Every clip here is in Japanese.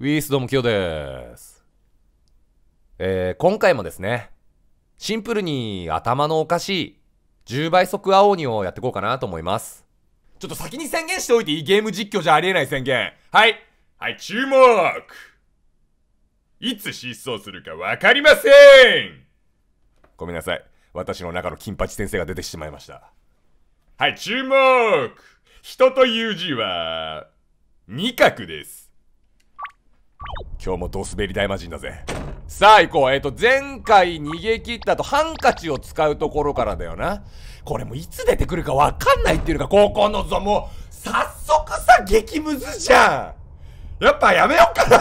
ウィースドムキヨです。えー、今回もですね、シンプルに頭のおかしい10倍速青鬼をやっていこうかなと思います。ちょっと先に宣言しておいていいゲーム実況じゃありえない宣言。はい。はい、注目いつ失踪するかわかりませんごめんなさい。私の中の金八先生が出てしまいました。はい、注目人という字は、二角です。今日もドスベリ大魔人だぜ。さあ行こう。えっ、ー、と、前回逃げ切ったとハンカチを使うところからだよな。これもいつ出てくるかわかんないっていうのが、高校のぞ、もう、早速さ、激ムズじゃん。やっぱやめよっかな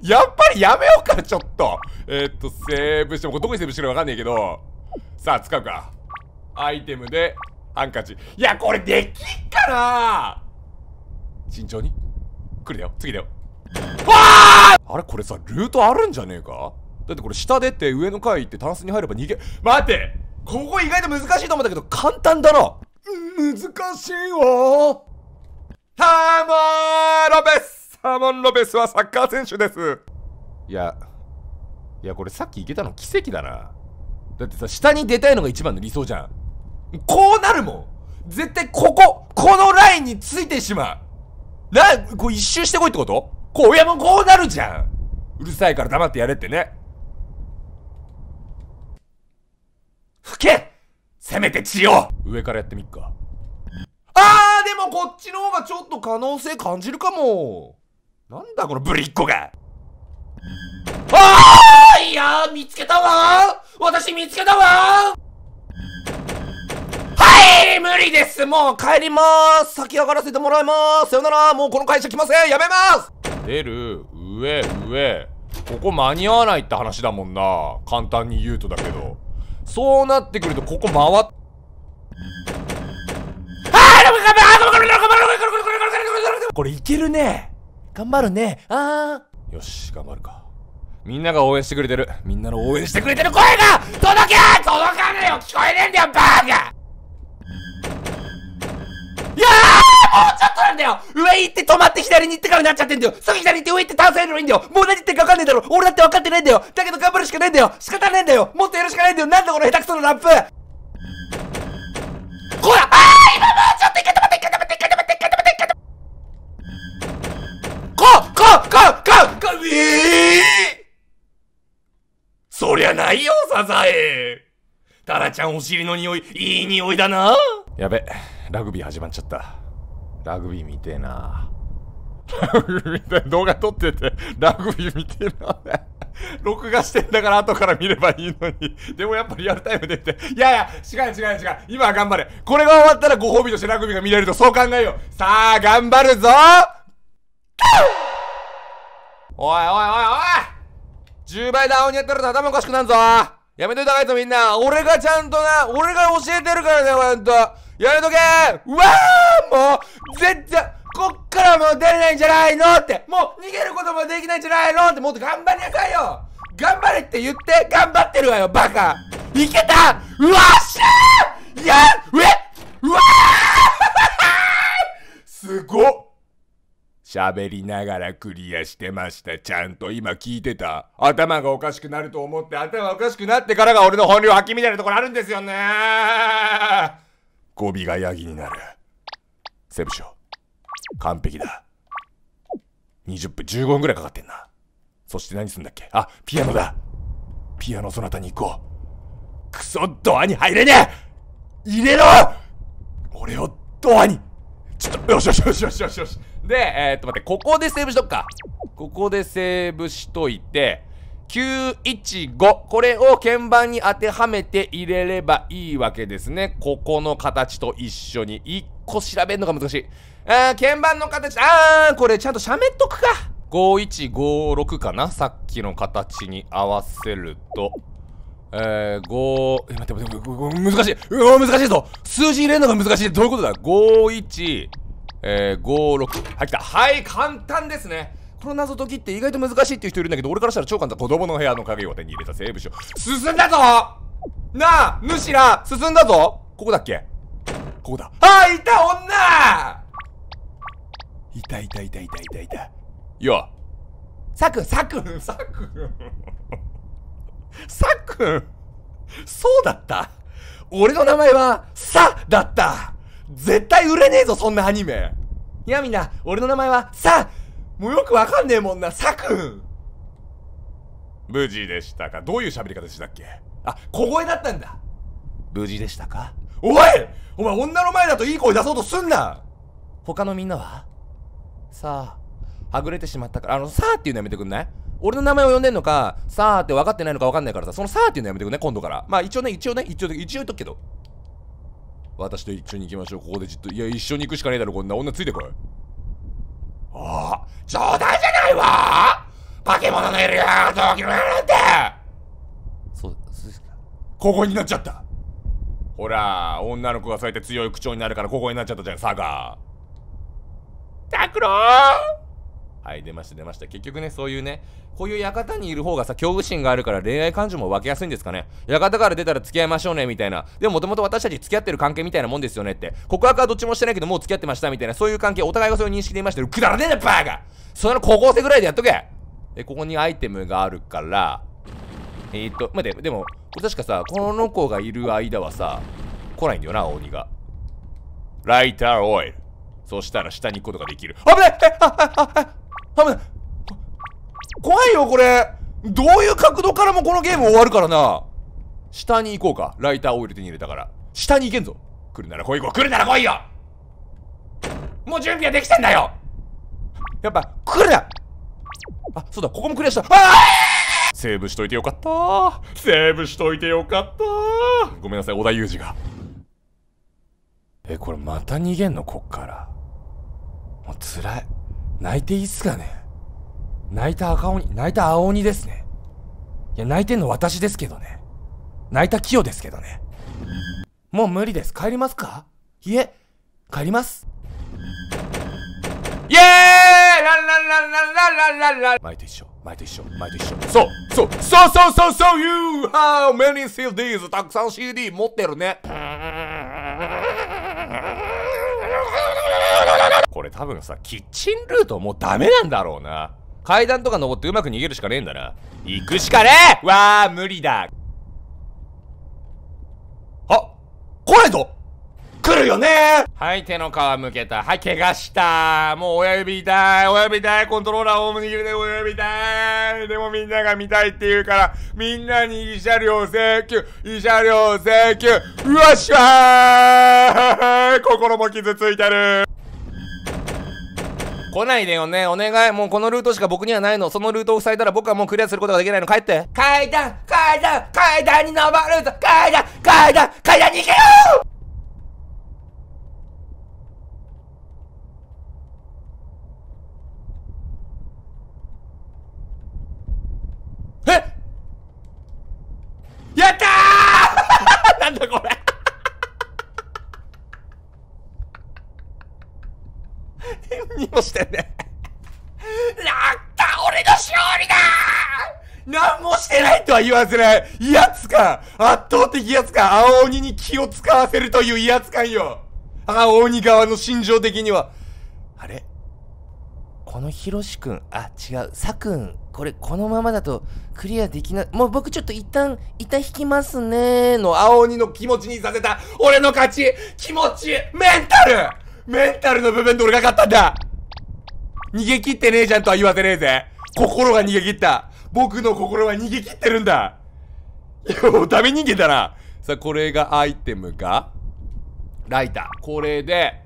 やっぱりやめようか、ちょっと。えー、っと、セーブしても、これどこにセーブしてるかわかんないけど。さあ、使うか。アイテムで、ハンカチ。いや、これできっかな慎重に。来るだよ次だよわああれこれさルートあるんじゃねえかだってこれ下出て上の階行ってタンスに入れば逃げ待ってここ意外と難しいと思ったけど簡単だな難しいわハーモン・ロペスハーモン・ロペスはサッカー選手ですいやいやこれさっき行けたの奇跡だなだってさ下に出たいのが一番の理想じゃんこうなるもん絶対こここのラインについてしまうな、こう一周してこいってことこう、親もこうなるじゃん。うるさいから黙ってやれってね。吹けせめて血を上からやってみっか。あー、でもこっちの方がちょっと可能性感じるかも。なんだこのぶりっ子が。あーいや見つけたわ私見つけたわえー、無理ですもう帰りまーす先上がらせてもらいまーすさよならもうこの会社来ませんやめます出る上上ここ間に合わないって話だもんな簡単に言うとだけどそうなってくるとここ回っこれいけるね頑張るねあーよし頑張るかみんなが応援してくれてるみんなの応援してくれてる声が届け届かねえよ聞こえねえんだよバーガーもうちょっとなんだよ上行って止まって左に行ってからなっちゃってんだよすぐ左行って上行って倒せればいいんだよもう何言ってるか分かんねえだろ俺だって分かってないんだよだけど頑張るしかないんだよ仕方ないんだよもっとやるしかないんだよなんだこの下手くそのラップこらあー今もうちょっと行け止まって行け止まって行け止まって行け止まって行け止まってこここここええー、そりゃないよサザエタラちゃんお尻の匂いいい匂いだなやべラグビー始まっちゃったラグビー見てえな。ラグビーみたいな動画撮ってて、ラグビー見てえな。録画してんだから後から見ればいいのに。でもやっぱリアルタイムでって。いやいや、違う違う違う。今は頑張れ。これが終わったらご褒美としてラグビーが見れるとそう考えよう。さあ、頑張るぞおいおいおいおい !10 倍で青にやったら頭おかしくなるぞやめといた方がいいぞみんな俺がちゃんとな、俺が教えてるからね、ほんとやめとけうわーもう絶対、こっからもう出れないんじゃないのってもう逃げることもできないんじゃないのってもっと頑張りなさいよ頑張れって言って頑張ってるわよバカいけたうわっしゃーやうえうわーすごっ喋りながらクリアしてました。ちゃんと今聞いてた。頭がおかしくなると思って、頭おかしくなってからが俺の本領発揮みたいなところあるんですよね語尾がヤギになる。セブショ。完璧だ。20分、15分くらいかかってんな。そして何すんだっけあ、ピアノだ。ピアノそなたに行こう。クソ、ドアに入れねえ入れろ俺をドアにちょっと、よしよしよしよしよしよし。で、えー、っと待って、ここでセーブしとくか。ここでセーブしといて、915これを鍵盤に当てはめて入れればいいわけですねここの形と一緒に1個調べるのが難しいあー鍵盤の形あーこれちゃんとしゃっとくか5156かなさっきの形に合わせるとえー、5え待って待って難しいうお難しいぞ数字入れるのが難しいどういうことだ51えー、56はい来たはい簡単ですねこの謎解きって意外と難しいっていう人いるんだけど俺からしたら超簡単子供の部屋の鍵を手に入れたセーブしよう進んだぞなあむしら進んだぞここだっけここだあいた女いたいたいたいたいたいたよさくんさくんさくんさくんそうだった俺の名前はさだった絶対売れねえぞ、そんなアニメ。いやみんな、俺の名前は、さもうよくわかんねえもんな、さくん無事でしたかどういう喋り方でしたっけあ、小声だったんだ。無事でしたかおいお前女の前だといい声出そうとすんな他のみんなはさあ、はぐれてしまったから、あの、さあっていうのやめてくんない俺の名前を呼んでんのか、さあって分かってないのか分かんないからさ、そのさあっていうのやめてくんね、今度から。まあ一応ね、一応ね、一応、一応言っとくけど。私と一緒に行きましょうここでじっといや一緒に行くしかねえだろこんな女ついてこいああ冗談じゃないわ化け物のいるよ東京なんてそうそうですかここになっちゃったほら女の子がそうやって強い口調になるからここになっちゃったじゃんサガローはい、出ました、出ました。結局ね、そういうね、こういう館にいる方がさ、恐怖心があるから恋愛感情も分けやすいんですかね。館から出たら付き合いましょうね、みたいな。でも、もともと私たち付き合ってる関係みたいなもんですよねって。告白はどっちもしてないけど、もう付き合ってました、みたいな。そういう関係、お互いがそういう認識でいましたよ。くだらねえな、バーガそんなの高校生ぐらいでやっとけで、ここにアイテムがあるから、えー、っと、待って、でも、確かさ、この子がいる間はさ、来ないんだよな、鬼が。ライターオイル。そしたら下に行くことができる。危ないあっあっあっあっ危ない怖いよ、これどういう角度からもこのゲーム終わるからな下に行こうか。ライターオイル手に入れたから。下に行けんぞ。来るなら来いよ。来るなら来いよもう準備はできてんだよやっぱ、来るなあ、そうだ、ここもクリアした。あセーブしといてよかった。セーブしといてよかった。ごめんなさい、小田裕二が。え、これまた逃げんのこっから。もう辛い。泣いていいっすかね泣いた赤鬼、泣いた青鬼ですね。いや、泣いてんの私ですけどね。泣いた清ですけどね。もう無理です。帰りますかいえ、帰ります。イェーイラララララララ前と一緒、前と一緒、前と一緒。そう、そう、そうそうそうそう !You h a v many CDs! たくさん CD 持ってるね。これ多分さ、キッチンルートもうダメなんだろうな。階段とか登ってうまく逃げるしかねえんだな。行くしかねえわあ、無理だ。あ、来れぞ来るよねはい、手の皮むけた。はい、怪我した。もう親指痛い。親指痛い。コントローラーを握るで親指痛い。でもみんなが見たいって言うから、みんなに慰謝料請求、慰謝料請求。うわっしゃー心も傷ついてる。来ないでよね。お願い。もうこのルートしか僕にはないの。そのルートを塞いだら僕はもうクリアすることができないの。帰って。階段階段階段に登るぞ階段階段階段に行けよえやったしてんねなんか俺の勝利だ何もしてないとは言わせない威圧感圧倒的威圧感青鬼に気を使わせるという威圧感よ青鬼側の心情的には。あれこのヒロシ君、あ、違う、サ君、これ、このままだとクリアできない。もう僕ちょっと一旦、一旦引きますねの青鬼の気持ちにさせた、俺の勝ち気持ちメンタルメンタルの部分で俺が勝ったんだ逃げ切ってねえじゃんとは言わせねえぜ。心が逃げ切った。僕の心は逃げ切ってるんだ。いや、ダメ人間だな。さあ、これがアイテムかライター。これで、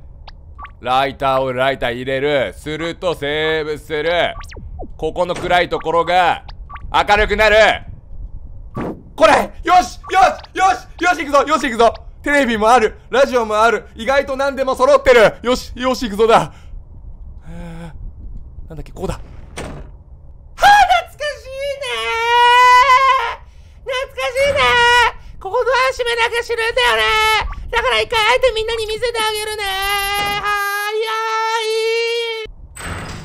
ライターをライター入れる。すると、セーブする。ここの暗いところが、明るくなる。これよしよしよしよし行くぞよし行くぞテレビもあるラジオもある意外と何でも揃ってるよしよし行くぞだなんだっけこうだはあ懐かしいね懐かしいねここドア閉めなきゃ知るんだよねだから一回あえてみんなに見せてあげるねはいい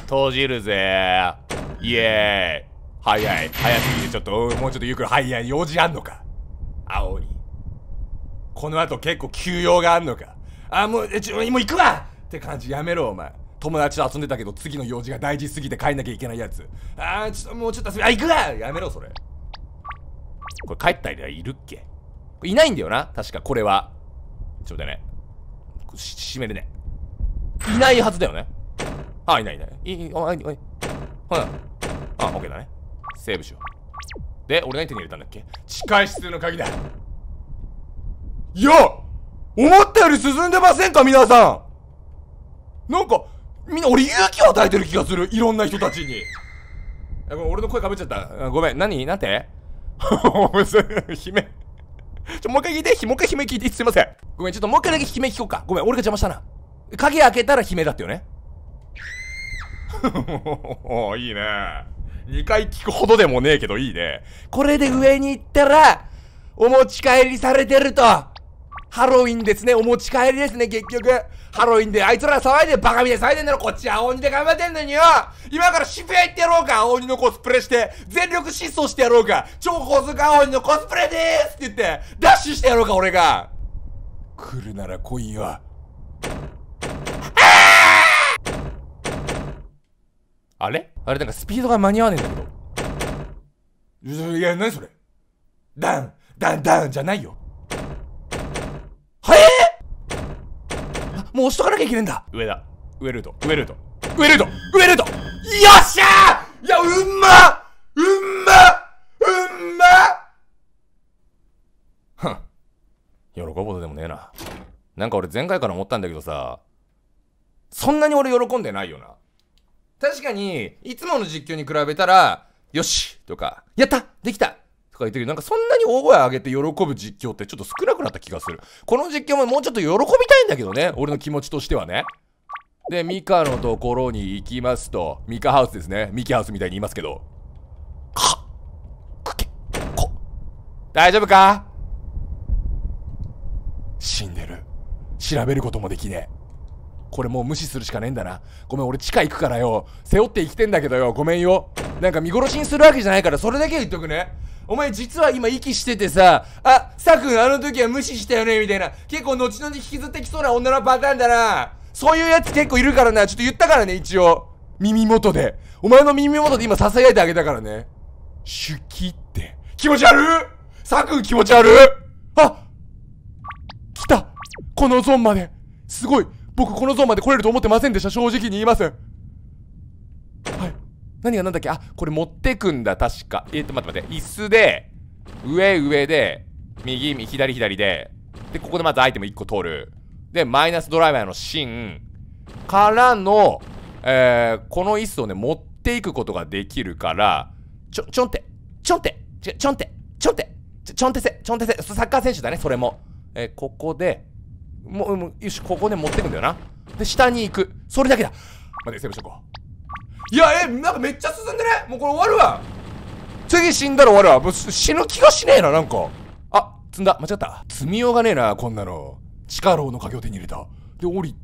閉じるぜイエーイ早い早すぎてちょっともうちょっとゆっくり早い用事あんのか青いこの後結構休養があんのかあもうえちょもう行くわって感じやめろお前友達と遊んでたけど次の用事が大事すぎて帰んなきゃいけないやつああちょっともうちょっと遊びあ行くわやめろそれこれ帰ったりはいるっけいないんだよな確かこれはちょっとね閉めるねいないはずだよねあいないいないいいおいおいほなあオッケーだねセーブしようで俺何手に入れたんだっけ地下室の鍵だいや思ったより進んでませんか皆さんなんかみんな俺勇気を与えてる気がするいろんな人たちに俺の声かぶっちゃったごめん何なんて姫 ちょもう一回聞いてもう一回姫聞いてすいませんごめんちょっともう一回だけ姫聞こうかごめん俺が邪魔したな鍵開けたら姫だったよね いいね二回聞くほどでもねえけどいいねこれで上に行ったらお持ち帰りされてるとハロウィンですね。お持ち帰りですね、結局。ハロウィンで、あいつら騒いでバカみたい騒いでんだろ。こっち青鬼で頑張ってんのによ。今から渋谷行ってやろうか。青鬼のコスプレして、全力疾走してやろうか。超高速青鬼のコスプレでーすって言って、ダッシュしてやろうか、俺が。来るなら来いよ。あれあれなんかスピードが間に合わねえんだけど。いや、何それダンダンダンじゃないよ。もう押しとかなきゃいけないんだ上だ上ルート上ルート上ルート上ルートよっしゃーいやうんまうんまうんまふん喜ぶことでもねえななんか俺前回から思ったんだけどさそんなに俺喜んでないよな確かにいつもの実況に比べたらよしとかやったできたとか言ってるけど、なんかそんなに大声上げて喜ぶ実況ってちょっと少なくなった気がする。この実況ももうちょっと喜びたいんだけどね。俺の気持ちとしてはね。で、ミカのところに行きますと、ミカハウスですね。ミキハウスみたいに言いますけど。かくけこ大丈夫か死んでる。調べることもできねえ。これもう無視するしかねえんだなごめん俺地下行くからよ背負って生きてんだけどよごめんよなんか見殺しにするわけじゃないからそれだけ言っとくねお前実は今息しててさ、あ、サクンあの時は無視したよねみたいな。結構後々引きずってきそうな女のパターンだな。そういうやつ結構いるからな。ちょっと言ったからね、一応。耳元で。お前の耳元で今囁いてあげたからね。手記って。気持ち悪サくン気持ち悪あ来たこのゾーンまで。すごい。僕このゾーンまで来れると思ってませんでした。正直に言います。何が何だっけあ、これ持ってくんだ、確か。えっ、ー、と、待って待って。椅子で、上上で、右、右、左、左で、で、ここでまずアイテム1個取る。で、マイナスドライバーの芯からの、えー、この椅子をね、持っていくことができるから、ちょ、ちょんって、ちょんって、ちょちょんって、ちょんって、ちょんてせ、ちょんてせ、サッカー選手だね、それも。えー、ここで、もう、もうよし、ここで持ってくんだよな。で、下に行く。それだけだ。待って、セーブしとこう。いやえなんかめっちゃ進んでねもうこれ終わるわ次死んだら終わるわもう死ぬ気がしねえななんかあ積んだ間違った積みようがねえなこんなの地下牢の鍵を手に入れたで降り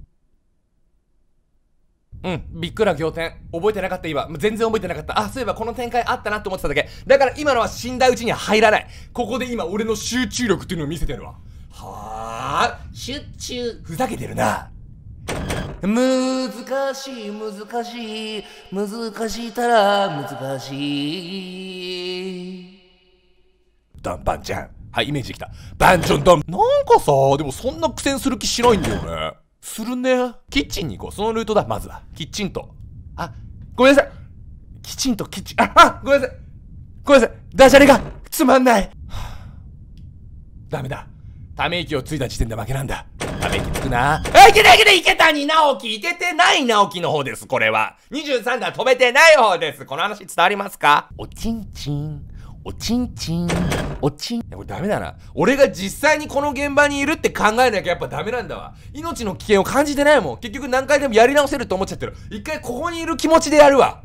うんびっくら仰天覚えてなかった今全然覚えてなかったあそういえばこの展開あったなって思ってただけだから今のは死んだうちには入らないここで今俺の集中力っていうのを見せてるわはあ集中ふざけてるな難しい難しい難したら難しいダンバンジャンはいイメージできたバンジョンダンなんかさでもそんな苦戦する気しないんだよねするねキッチンに行こうそのルートだまずはキッチンとあごめんなさいきちんとキッチンああごめんなさいごめんなさいダジャレがつまんない、はあ、ダメだため息をついた時点で負けなんだな。あ、いけたいけたいけたに直樹いけてない直樹の方です、これは。23段飛べてない方です。この話伝わりますかおちんちん。おちんちん。おちん。いや、これダメだな。俺が実際にこの現場にいるって考えなきゃやっぱダメなんだわ。命の危険を感じてないもん。結局何回でもやり直せると思っちゃってる。一回ここにいる気持ちでやるわ。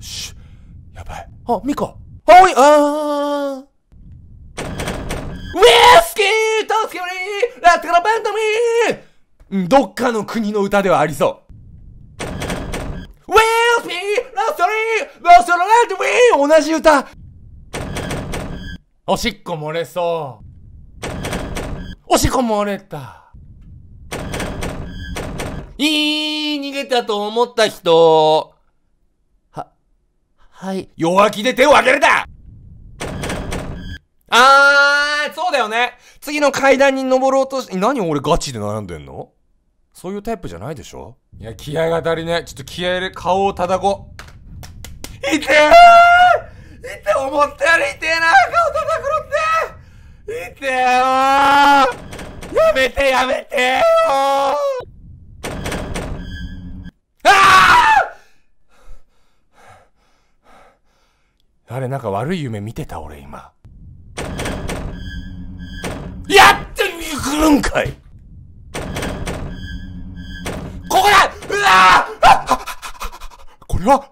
しゅ、やばい。あ、ミカ。はい、あー。ウィスキー助けよりラッからバンドミーうん、どっかの国の歌ではありそう。w e l l be lost i lost 同じ歌おしっこ漏れそう。おしっこ漏れた。いい、逃げたと思った人。は、はい。弱気で手を挙げるだあー、そうだよね。次の階段に登ろうとし何俺ガチで悩んでんのそういうタイプじゃないでしょいや、気合が足りない。ちょっと気合で顔を叩こう。痛え痛え思ったより痛えな顔叩くのって痛えよやめてやめてよあああれ、なんか悪い夢見てた俺今。やってみくるんかいこれは